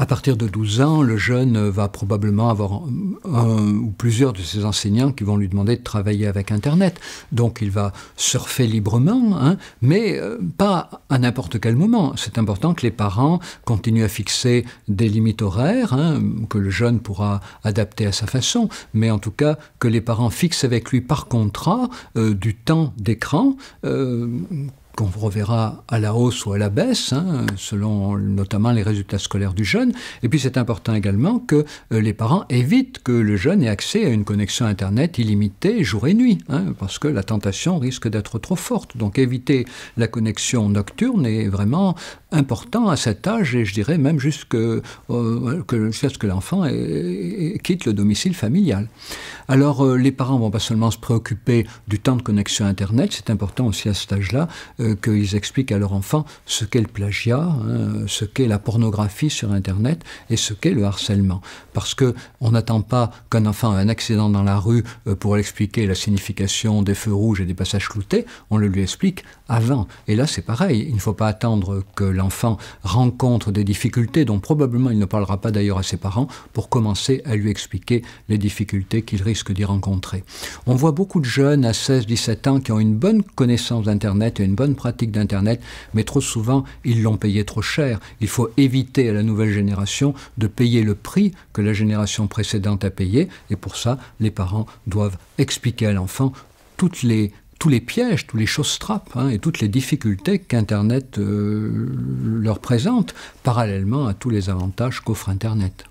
À partir de 12 ans, le jeune va probablement avoir un ou plusieurs de ses enseignants qui vont lui demander de travailler avec Internet. Donc il va surfer librement, hein, mais euh, pas à n'importe quel moment. C'est important que les parents continuent à fixer des limites horaires, hein, que le jeune pourra adapter à sa façon, mais en tout cas que les parents fixent avec lui par contrat euh, du temps d'écran euh, qu'on reverra à la hausse ou à la baisse, hein, selon notamment les résultats scolaires du jeune. Et puis c'est important également que euh, les parents évitent que le jeune ait accès à une connexion Internet illimitée jour et nuit, hein, parce que la tentation risque d'être trop forte. Donc éviter la connexion nocturne est vraiment important à cet âge, et je dirais même euh, jusqu'à ce que l'enfant quitte le domicile familial. Alors euh, les parents vont pas seulement se préoccuper du temps de connexion Internet, c'est important aussi à cet âge-là euh, qu'ils expliquent à leur enfant ce qu'est le plagiat, hein, ce qu'est la pornographie sur Internet et ce qu'est le harcèlement. Parce que on n'attend pas qu'un enfant ait un accident dans la rue euh, pour expliquer la signification des feux rouges et des passages cloutés, on le lui explique avant. Et là c'est pareil, il ne faut pas attendre que l'enfant rencontre des difficultés dont probablement il ne parlera pas d'ailleurs à ses parents pour commencer à lui expliquer les difficultés qu'il risque que d'y rencontrer. On voit beaucoup de jeunes à 16-17 ans qui ont une bonne connaissance d'Internet et une bonne pratique d'Internet, mais trop souvent, ils l'ont payé trop cher. Il faut éviter à la nouvelle génération de payer le prix que la génération précédente a payé, et pour ça, les parents doivent expliquer à l'enfant tous les pièges, tous les choses trappes hein, et toutes les difficultés qu'Internet euh, leur présente, parallèlement à tous les avantages qu'offre Internet.